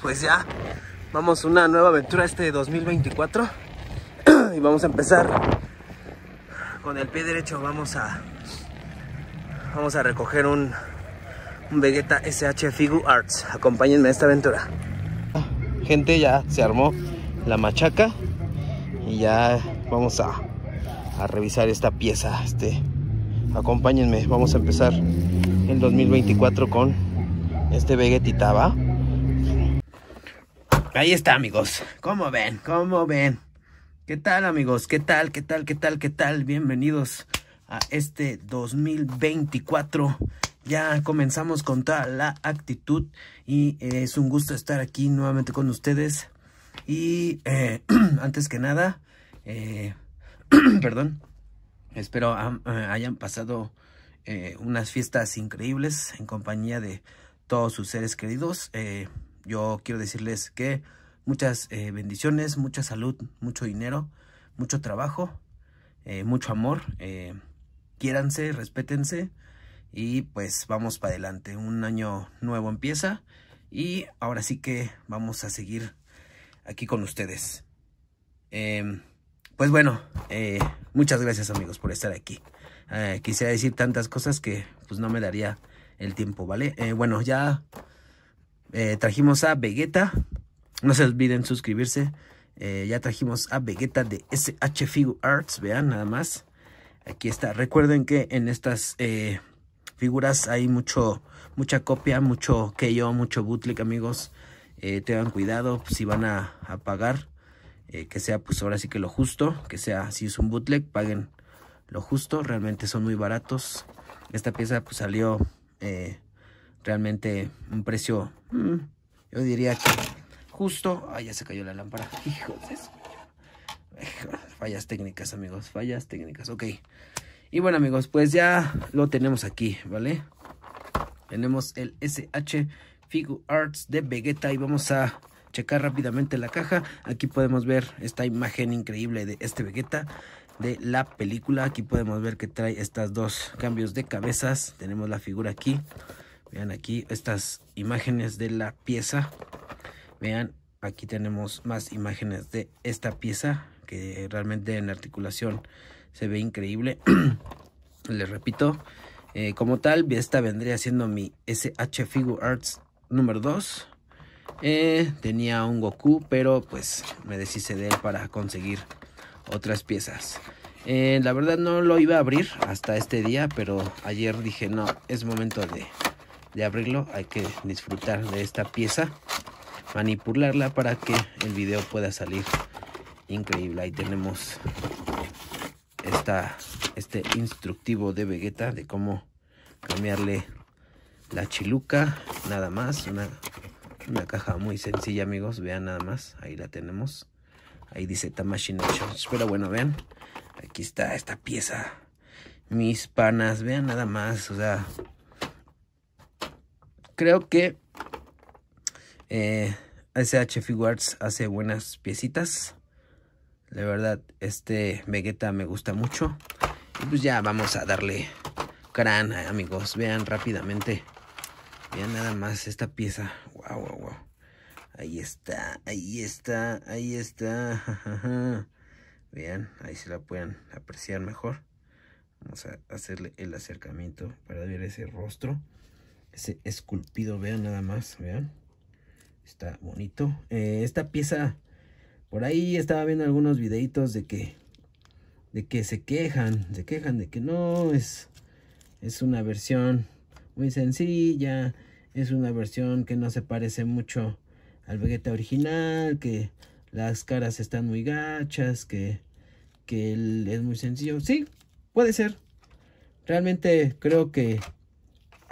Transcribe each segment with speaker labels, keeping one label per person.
Speaker 1: pues ya vamos a una nueva aventura este 2024 y vamos a empezar con el pie derecho. Vamos a vamos a recoger un, un Vegeta SH Figu Arts. Acompáñenme a esta aventura. Gente, ya se armó la machaca y ya vamos a, revisar esta pieza. Este, acompáñenme, vamos a empezar el 2024 con este Vegeta Ahí está, amigos. ¿Cómo ven? ¿Cómo ven? ¿Qué tal, amigos? ¿Qué tal? ¿Qué tal? ¿Qué tal? ¿Qué tal? Bienvenidos a este 2024. Ya comenzamos con toda la actitud y eh, es un gusto estar aquí nuevamente con ustedes. Y eh, antes que nada, eh, perdón, espero eh, hayan pasado unas fiestas increíbles en compañía de todos sus seres queridos yo quiero decirles que muchas eh, bendiciones, mucha salud, mucho dinero, mucho trabajo, eh, mucho amor. Eh, quiéranse, respétense y pues vamos para adelante. Un año nuevo empieza y ahora sí que vamos a seguir aquí con ustedes. Em, pues bueno, eh, muchas gracias amigos por estar aquí. quisiera decir tantas cosas que pues no me daría el tiempo, ¿vale? bueno, ya eh, trajimos a Vegeta. No se olviden suscribirse. Eh, ya trajimos a Vegeta de SH Figure Arts. Vean, nada más. Aquí está. Recuerden que en estas eh, figuras hay mucho, mucha copia, mucho yo mucho bootleg, amigos. tengan cuidado si van a, pagar. que sea, pues ahora sí que lo justo. Que sea, si es un bootleg, paguen lo justo. Realmente son muy baratos. Esta pieza pues salió... Eh, realmente un precio, mm, yo diría que justo... Ay, ya se cayó la lámpara. Hijos Fallas técnicas, amigos. Fallas técnicas. Ok. Y bueno, amigos, pues ya lo tenemos aquí, ¿vale? Tenemos el SH Figure Arts de Vegeta y vamos a checar rápidamente la caja. Aquí podemos ver esta imagen increíble de este Vegeta de la película. Aquí podemos ver que trae Estos dos cambios de cabezas. Tenemos la figura aquí. Vean aquí estas imágenes de la pieza. Vean, aquí tenemos más imágenes de esta pieza que realmente en articulación se ve increíble. Les repito, eh, como tal, esta vendría siendo mi SH Figure Arts número 2. Eh, tenía un Goku, pero pues me deshice de él para conseguir otras piezas. Eh, la verdad no lo iba a abrir hasta este día, pero ayer dije, no, es momento de de abrirlo hay que disfrutar de esta pieza manipularla para que el video pueda salir increíble ahí tenemos esta, este instructivo de Vegeta de cómo cambiarle la chiluca nada más una, una caja muy sencilla amigos vean nada más ahí la tenemos ahí dice Tamashii pero bueno vean aquí está esta pieza mis panas vean nada más o sea Creo que SH eh, Figuarts hace buenas piecitas. De verdad, este Vegeta me gusta mucho. Y pues ya vamos a darle crana, eh, amigos. Vean rápidamente. Vean nada más esta pieza. Wow, wow, wow. Ahí está, ahí está, ahí está. Vean, ahí se la pueden apreciar mejor. Vamos a hacerle el acercamiento para ver ese rostro esculpido, vean nada más, vean. Está bonito. Eh, esta pieza, por ahí estaba viendo algunos videitos de que, de que se quejan, se quejan de que no, es, es una versión muy sencilla, es una versión que no se parece mucho al Vegeta original, que las caras están muy gachas, que, que es muy sencillo. Sí, puede ser. Realmente creo que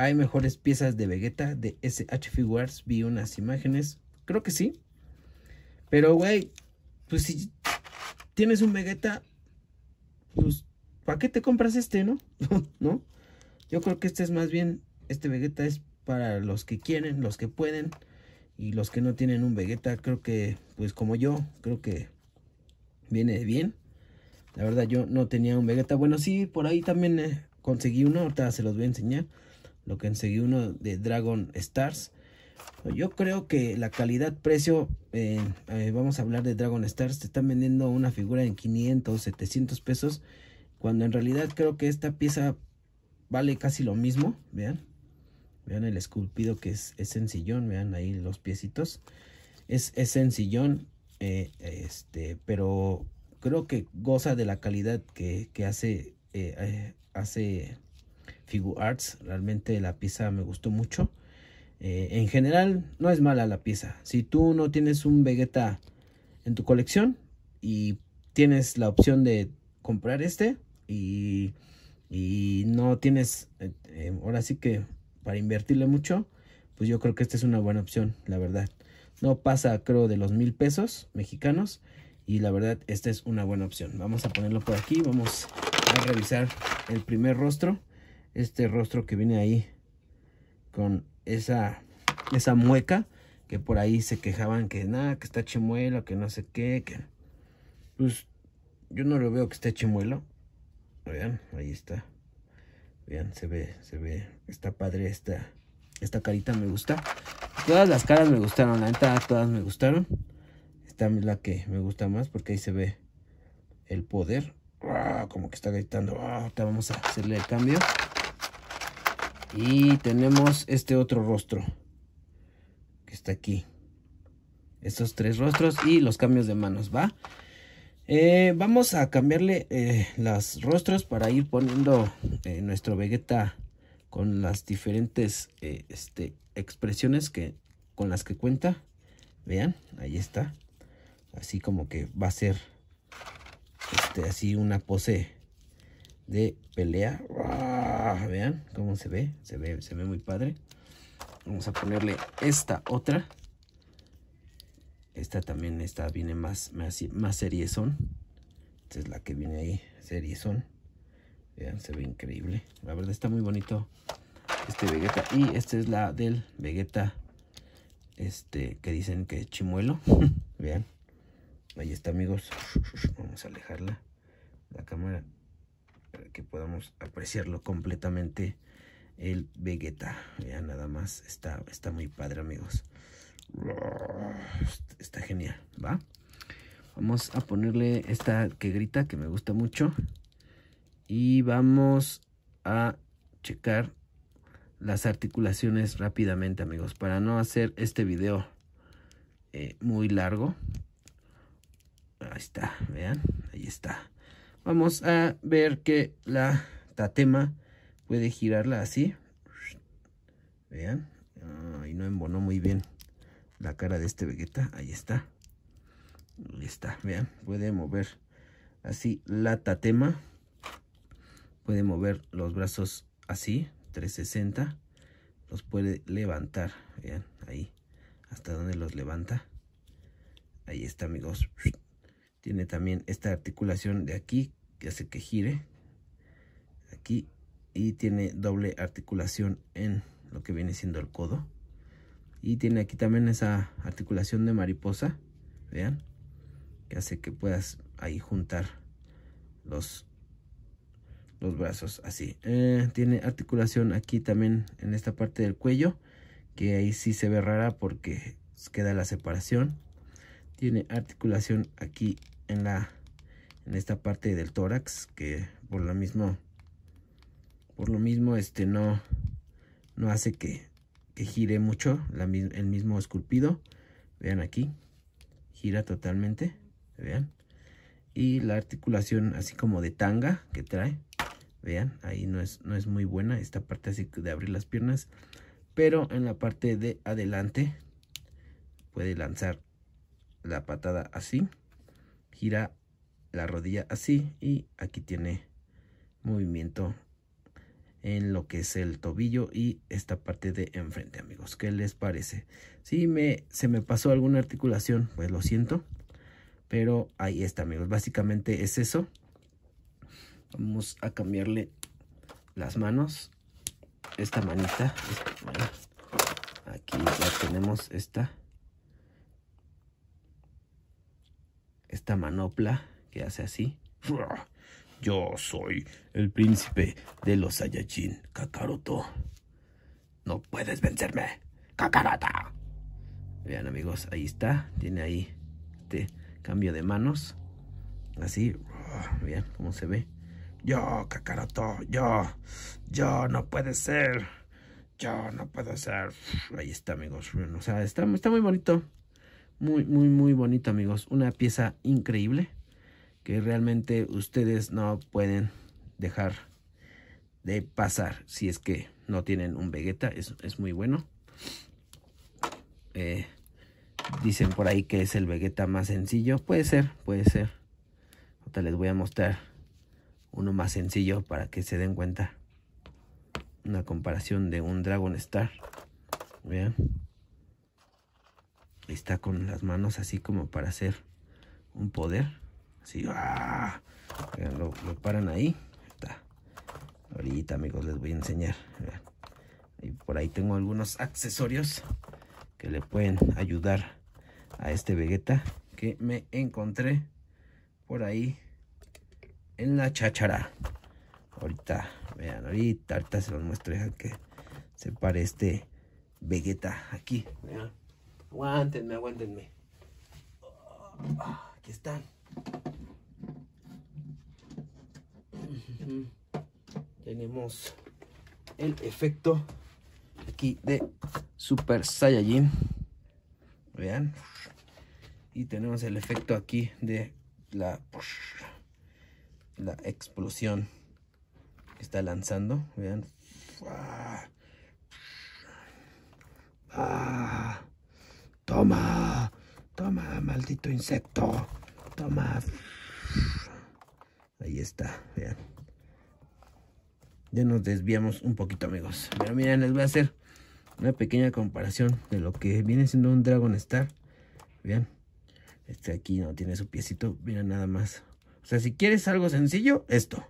Speaker 1: hay mejores piezas de Vegeta, de SH Figures, vi unas imágenes, creo que sí. Pero, güey, pues si tienes un Vegeta, pues, ¿para qué te compras este, no? ¿No? Yo creo que este es más bien, este Vegeta es para los que quieren, los que pueden, y los que no tienen un Vegeta, creo que, pues como yo, creo que viene bien. La verdad, yo no tenía un Vegeta. Bueno, sí, por ahí también eh, conseguí uno, ahorita se los voy a enseñar lo que enseguí uno de Dragon Stars. Yo creo que la calidad-precio, eh, eh, vamos a hablar de Dragon Stars, te están vendiendo una figura en 500, 700 pesos, cuando en realidad creo que esta pieza vale casi lo mismo, vean. Vean el esculpido que es, sencillón, vean ahí los piecitos. Es, es sencillón, eh, este, pero creo que goza de la calidad que, que hace, hace Figu Arts. Realmente la pieza me gustó mucho. Eh, en general, no es mala la pieza. Si tú no tienes un Vegeta en tu colección y tienes la opción de comprar este y, no tienes, eh, eh, ahora sí que para invertirle mucho, pues yo creo que esta es una buena opción, la verdad. No pasa, creo, de los mil pesos mexicanos y la verdad, esta es una buena opción. Vamos a ponerlo por aquí, vamos a revisar el primer rostro este rostro que viene ahí con esa, esa mueca que por ahí se quejaban que nada, que está chimuelo, que no sé qué, pues yo no lo veo que esté chimuelo. Vean, ahí está. Vean, se ve, se ve. Está padre esta, esta carita, me gusta. Todas las caras me gustaron, la neta, todas me gustaron. Esta es la que me gusta más porque ahí se ve el poder. Ah, como que está gritando. Ah, ahorita vamos a hacerle el cambio. Y tenemos este otro rostro. Que está aquí. Estos tres rostros y los cambios de manos, ¿va? Eh, vamos a cambiarle eh, los rostros para ir poniendo eh, nuestro Vegeta con las diferentes este, expresiones que, con las que cuenta. Vean, ahí está. Así como que va a ser este, así una pose de pelea. Ah, vean cómo se ve, se ve, se ve muy padre. Vamos a ponerle esta otra. Esta también, esta viene más, más, más Esta es la que viene ahí, seriezón. Vean, se ve increíble. La verdad está muy bonito este Vegeta. Y esta es la del Vegeta, este, que dicen que es chimuelo. Vean, ahí está amigos. Vamos a alejarla, la cámara que podamos apreciarlo completamente el Vegeta. ya nada más, está, está muy padre, amigos. Está genial, ¿va? Vamos a ponerle esta que grita, que me gusta mucho. Y vamos a checar las articulaciones rápidamente, amigos, para no hacer este video eh, muy largo. Ahí está, vean, ahí está. Vamos a ver que la tatema puede girarla así. Vean. ahí no embonó muy bien la cara de este Vegeta. Ahí está. Ahí está. Vean, puede mover así la tatema. Puede mover los brazos así, 360. Los puede levantar. Vean, ahí. Hasta donde los levanta. Ahí está, amigos. Tiene también esta articulación de aquí que hace que gire. Aquí. Y tiene doble articulación en lo que viene siendo el codo. Y tiene aquí también esa articulación de mariposa. Vean. Que hace que puedas ahí juntar los, los brazos así. Eh, tiene articulación aquí también en esta parte del cuello. Que ahí sí se ve rara porque queda la separación tiene articulación aquí en la en esta parte del tórax que por lo mismo por lo mismo este no no hace que, gire mucho el mismo esculpido vean aquí gira totalmente vean y la articulación así como de tanga que trae vean ahí no es no es muy buena esta parte así de abrir las piernas pero en la parte de adelante puede lanzar la patada así, gira la rodilla así y aquí tiene movimiento en lo que es el tobillo y esta parte de enfrente amigos ¿qué les parece? si me, se me pasó alguna articulación pues lo siento pero ahí está amigos básicamente es eso vamos a cambiarle las manos esta manita, esta manita. aquí ya tenemos esta manopla que hace así. Yo soy el príncipe de los Saiyajin, Kakaroto. No puedes vencerme, Kakarata. Vean amigos, ahí está. Tiene ahí este cambio de manos. Así, vean cómo se ve. Yo, Kakaroto, yo, yo no puede ser. Yo no puedo ser. Ahí está amigos. O sea, está, está muy bonito muy, muy, muy bonito, amigos. Una pieza increíble que realmente ustedes no pueden dejar de pasar si es que no tienen un Vegeta. Es, es muy bueno. Eh, dicen por ahí que es el Vegeta más sencillo. Puede ser, puede ser. Ahorita les voy a mostrar uno más sencillo para que se den cuenta. Una comparación de un Dragon Star. vean está con las manos así como para hacer un poder. Así, ¡ah! lo, paran ahí. Ahorita, amigos, les voy a enseñar. Y por ahí tengo algunos accesorios que le pueden ayudar a este Vegeta que me encontré por ahí en la cháchara. Ahorita, vean, ahorita, se los muestro. que se pare este Vegeta aquí. Vean. Aguántenme, aguántenme. Ah, aquí están. Tenemos el efecto aquí de Super Saiyajin. Vean. Y tenemos el efecto aquí de la, la explosión que está lanzando. Vean. Ah. Ah. Toma, toma, maldito insecto. Toma. Ahí está, vean. Ya nos desviamos un poquito, amigos. Pero miren, les voy a hacer una pequeña comparación de lo que viene siendo un Dragon Star. Vean, este aquí no tiene su piecito, mira nada más. O sea, si quieres algo sencillo, esto.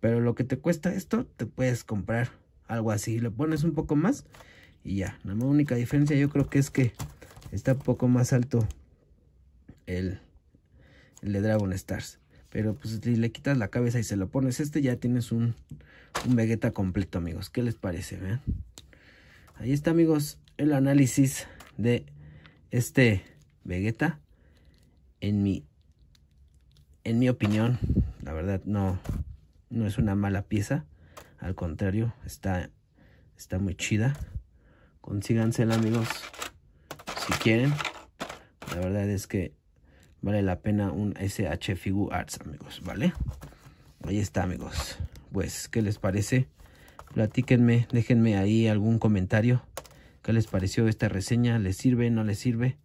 Speaker 1: Pero lo que te cuesta esto, te puedes comprar algo así. Le pones un poco más y ya. La única diferencia yo creo que es que está un poco más alto el, de Dragon Stars. Pero pues si le quitas la cabeza y se lo pones este, ya tienes un, Vegeta completo, amigos. ¿Qué les parece? Vean? Ahí está, amigos, el análisis de este Vegeta. En mi, en mi opinión, la verdad, no, no es una mala pieza. Al contrario, está, está muy chida. Consígansela, amigos si quieren. La verdad es que vale la pena un SH Figu Arts, amigos, ¿vale? Ahí está, amigos. Pues, ¿qué les parece? Platíquenme, déjenme ahí algún comentario. ¿Qué les pareció esta reseña? ¿Les sirve? ¿No les sirve?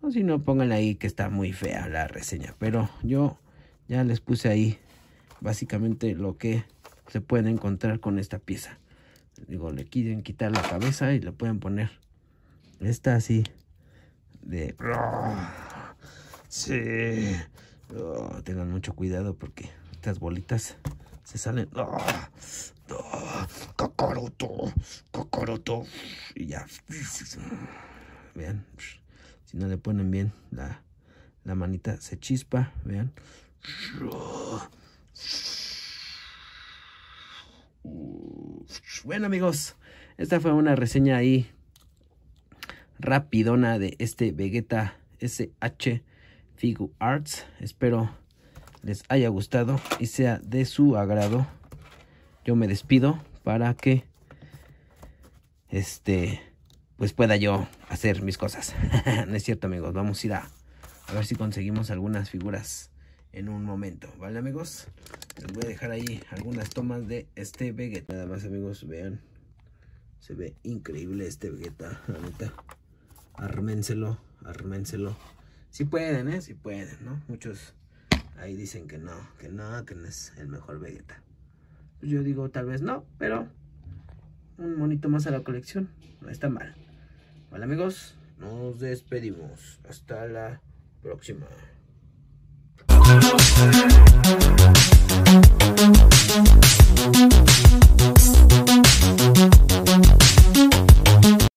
Speaker 1: O si no, pónganle ahí que está muy fea la reseña. Pero yo ya les puse ahí básicamente lo que se puede encontrar con esta pieza. Digo, le quieren quitar la cabeza y le pueden poner esta así de... Sí. Oh, tengan mucho cuidado porque estas bolitas se salen. Oh, oh, y ya. Vean. Si no le ponen bien la, la manita se chispa. Vean. Bueno amigos, esta fue una reseña ahí rapidona de este Vegeta SH Figu Arts. Espero les haya gustado y sea de su agrado. Yo me despido para que este pues pueda yo hacer mis cosas. no es cierto, amigos. Vamos a ir a, a ver si conseguimos algunas figuras en un momento, ¿vale, amigos? Les voy a dejar ahí algunas tomas de este Vegeta. Nada más, amigos, vean. Se ve increíble este Vegeta, Arménselo, arménselo. Si pueden, ¿eh? Si pueden, ¿no? Muchos ahí dicen que no, que no, que no es el mejor Vegeta. yo digo, tal vez no, pero un monito más a la colección no está mal. Hola amigos, nos despedimos. Hasta la próxima.